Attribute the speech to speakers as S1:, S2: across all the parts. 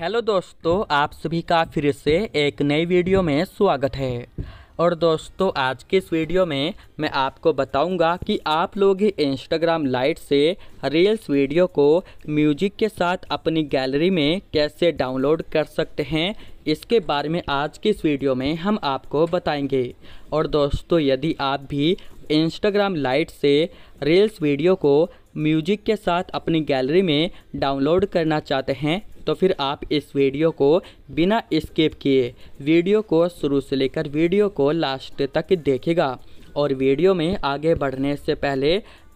S1: hello दोस्तों आप सभी का फिर से एक नई वीडियो में स्वागत है और दोस्तों आज के इस वीडियो में मैं आपको बताऊंगा कि आप लोग इंस्टाग्राम लाइट से रील्स वीडियो को म्यूजिक के साथ अपनी गैलरी में कैसे डाउनलोड कर सकते हैं इसके बारे में आज के इस वीडियो में हम आपको बताएंगे और दोस्तों यदि आप भी इंस्टाग्राम लाइट से रील्स वीडियो को म्यूजिक के साथ अपनी गैलरी में डाउनलोड करना चाहते हैं तो फिर आप इस वीडियो को बिना स्किप किए वीडियो को शुरू से लेकर वीडियो को लास्ट तक देखेगा और वीडियो में आगे बढ़ने से पहले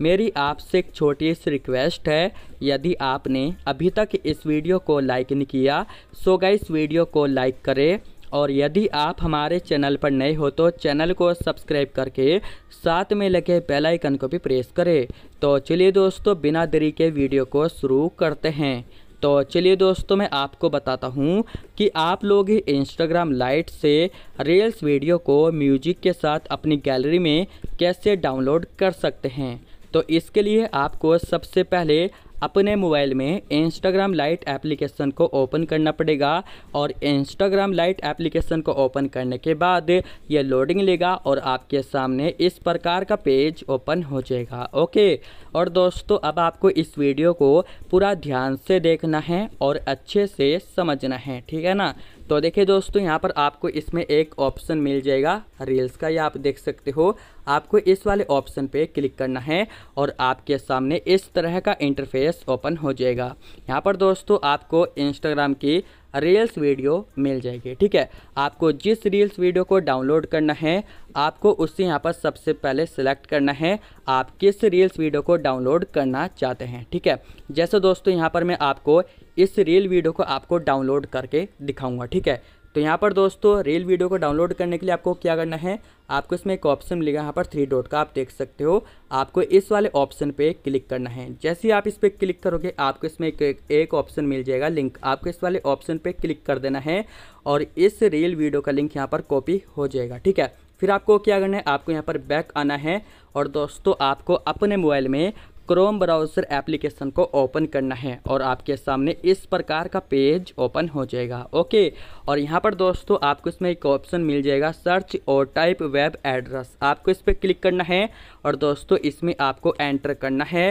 S1: मेरी आपसे एक छोटी सी रिक्वेस्ट है यदि आपने अभी तक इस वीडियो को लाइक नहीं किया सो इस वीडियो को लाइक करें और यदि आप हमारे चैनल पर नए हो तो चैनल को सब्सक्राइब करके साथ में लगे बेल आइकन को भी प्रेस करें तो चलिए दोस्तों बिना देरी के वीडियो को शुरू करते हैं तो चलिए दोस्तों मैं आपको बताता हूँ कि आप लोग ही इंस्टाग्राम लाइट से रील्स वीडियो को म्यूजिक के साथ अपनी गैलरी में कैसे डाउनलोड कर सकते हैं तो इसके लिए आपको सबसे पहले अपने मोबाइल में इंस्टाग्राम लाइट एप्लीकेशन को ओपन करना पड़ेगा और इंस्टाग्राम लाइट एप्लीकेशन को ओपन करने के बाद ये लोडिंग लेगा और आपके सामने इस प्रकार का पेज ओपन हो जाएगा ओके और दोस्तों अब आपको इस वीडियो को पूरा ध्यान से देखना है और अच्छे से समझना है ठीक है ना तो देखिए दोस्तों यहाँ पर आपको इसमें एक ऑप्शन मिल जाएगा रील्स का ये आप देख सकते हो आपको इस वाले ऑप्शन पे क्लिक करना है और आपके सामने इस तरह का इंटरफेस ओपन हो जाएगा यहाँ पर दोस्तों आपको इंस्टाग्राम की रील्स वीडियो मिल जाएगी ठीक है आपको जिस रील्स वीडियो को डाउनलोड करना है आपको उससे यहाँ पर सबसे पहले सेलेक्ट करना है आप किस रील्स वीडियो को डाउनलोड करना चाहते हैं ठीक है जैसे दोस्तों यहाँ पर मैं आपको इस रील वीडियो को आपको डाउनलोड करके दिखाऊंगा ठीक है तो यहाँ पर दोस्तों रेल वीडियो को डाउनलोड करने के लिए आपको क्या करना है आपको इसमें एक ऑप्शन मिलेगा यहाँ पर थ्री डॉट का आप देख सकते हो आपको इस वाले ऑप्शन पे क्लिक करना है जैसे ही आप इस पर क्लिक करोगे आपको इसमें एक एक ऑप्शन मिल जाएगा लिंक आपको इस वाले ऑप्शन पे क्लिक कर देना है और इस रेल वीडियो का लिंक यहाँ पर कॉपी हो जाएगा ठीक है फिर आपको क्या करना है आपको यहाँ पर बैक आना है और दोस्तों आपको अपने मोबाइल में क्रोम ब्राउज़र एप्लीकेशन को ओपन करना है और आपके सामने इस प्रकार का पेज ओपन हो जाएगा ओके और यहाँ पर दोस्तों आपको इसमें एक ऑप्शन मिल जाएगा सर्च और टाइप वेब एड्रेस आपको इस पर क्लिक करना है और दोस्तों इसमें आपको एंटर करना है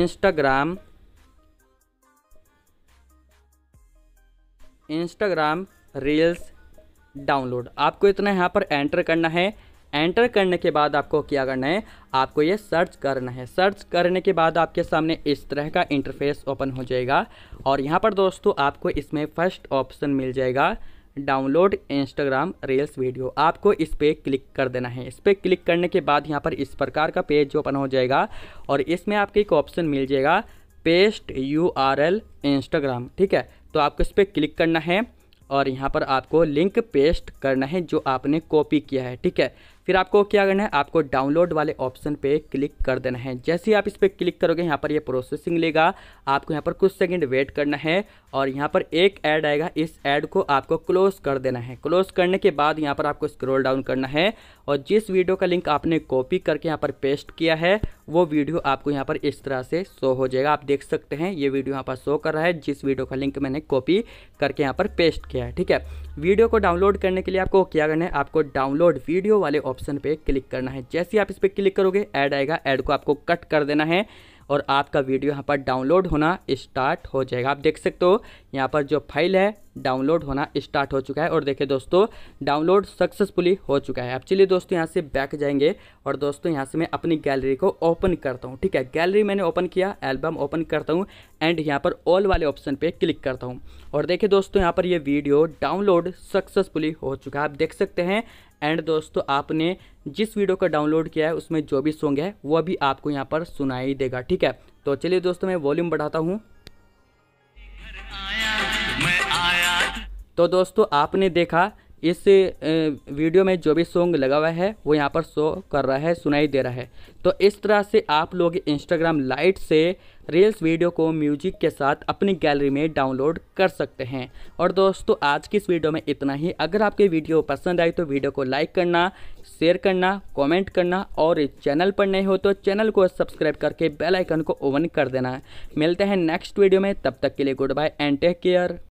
S1: इंस्टाग्राम इंस्टाग्राम रील्स डाउनलोड आपको इतना यहाँ पर एंटर करना है एंटर करने के बाद आपको क्या करना है आपको ये सर्च करना है सर्च करने के बाद आपके सामने इस तरह का इंटरफेस ओपन हो जाएगा और यहाँ पर दोस्तों आपको इसमें फर्स्ट ऑप्शन मिल जाएगा डाउनलोड इंस्टाग्राम रील्स वीडियो आपको इस पर क्लिक कर देना है इस पर क्लिक करने के बाद यहाँ पर इस प्रकार का पेज ओपन हो जाएगा और इसमें आपको एक ऑप्शन मिल जाएगा paste U R L Instagram ठीक है तो आपको इस पर क्लिक करना है और यहाँ पर आपको लिंक पेस्ट करना है जो आपने कॉपी किया है ठीक है फिर आपको क्या करना है आपको डाउनलोड वाले ऑप्शन पे क्लिक कर देना है जैसे ही आप इस पर क्लिक करोगे यहाँ पर ये प्रोसेसिंग लेगा आपको यहाँ पर कुछ सेकंड वेट करना है और यहाँ पर एक ऐड आएगा इस ऐड को आपको क्लोज कर देना है क्लोज करने के बाद यहाँ पर आपको स्क्रोल डाउन करना है और जिस वीडियो का लिंक आपने कॉपी करके यहाँ पर पेस्ट किया है वो वीडियो आपको यहाँ पर इस तरह से शो हो जाएगा आप देख सकते हैं ये वीडियो यहाँ पर शो कर रहा है जिस वीडियो का लिंक मैंने कॉपी करके यहाँ पर पेस्ट किया है ठीक है वीडियो को डाउनलोड करने के लिए आपको क्या करना है आपको डाउनलोड वीडियो वाले ऑप्शन पर क्लिक करना है जैसे आप इस पर क्लिक करोगे ऐड आएगा ऐड को आपको कट कर देना है और आपका वीडियो यहाँ पर डाउनलोड होना स्टार्ट हो जाएगा आप देख सकते हो यहाँ पर जो फाइल है डाउनलोड होना स्टार्ट हो चुका है और देखिए दोस्तों डाउनलोड सक्सेसफुली हो चुका है अब चलिए दोस्तों यहाँ से बैक जाएंगे और दोस्तों यहाँ से मैं अपनी गैलरी को ओपन करता हूँ ठीक है गैलरी मैंने ओपन किया एल्बम ओपन करता हूँ एंड यहाँ पर ऑल वाले ऑप्शन पर क्लिक करता हूँ और देखिए दोस्तों यहाँ पर ये वीडियो डाउनलोड सक्सेसफुली हो चुका है आप देख सकते हैं एंड दोस्तों आपने जिस वीडियो का डाउनलोड किया है उसमें जो भी सॉन्ग है वह भी आपको यहाँ पर सुनाई देगा ठीक है तो चलिए दोस्तों मैं वॉल्यूम बढ़ाता हूँ तो दोस्तों आपने देखा इस वीडियो में जो भी सॉन्ग लगा हुआ है वो यहाँ पर शो कर रहा है सुनाई दे रहा है तो इस तरह से आप लोग इंस्टाग्राम लाइट से रील्स वीडियो को म्यूजिक के साथ अपनी गैलरी में डाउनलोड कर सकते हैं और दोस्तों आज की इस वीडियो में इतना ही अगर आपकी वीडियो पसंद आई तो वीडियो को लाइक करना शेयर करना कमेंट करना और चैनल पर नए हो तो चैनल को सब्सक्राइब करके बेल आइकन को ओवन कर देना मिलते हैं नेक्स्ट वीडियो में तब तक के लिए good bye and take care